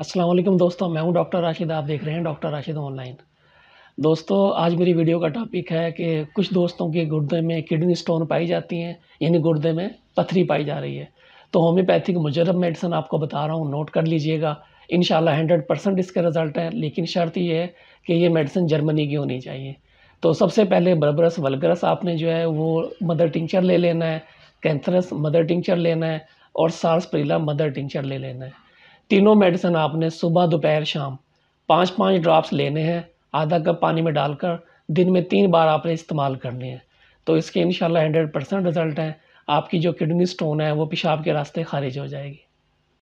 असलम दोस्तों मैं हूं डॉक्टर राशिद आप देख रहे हैं डॉक्टर राशिद ऑनलाइन दोस्तों आज मेरी वीडियो का टॉपिक है कि कुछ दोस्तों के गुर्दे में किडनी स्टोन पाई जाती हैं यानी गुर्दे में पथरी पाई जा रही है तो होम्योपैथिक मुजरब मेडिसन आपको बता रहा हूँ नोट कर लीजिएगा इन हंड्रेड परसेंट इसके रिज़ल्ट हैं लेकिन शर्त यह है कि ये मेडिसिन जर्मनी की होनी चाहिए तो सबसे पहले बर्बरस वलगरस आपने जो है वो मदर टिंचर ले लेना है कैंथरस मदर टिंचर लेना है और सार्स प्रीला मदर टिंचर ले लेना है तीनों मेडिसिन आपने सुबह दोपहर शाम पाँच पाँच ड्रॉप्स लेने हैं आधा कप पानी में डालकर दिन में तीन बार आपने इस्तेमाल करने हैं तो इसके इन हंड्रेड परसेंट रिज़ल्ट हैं आपकी जो किडनी स्टोन है वो पेशाब के रास्ते खारिज हो जाएगी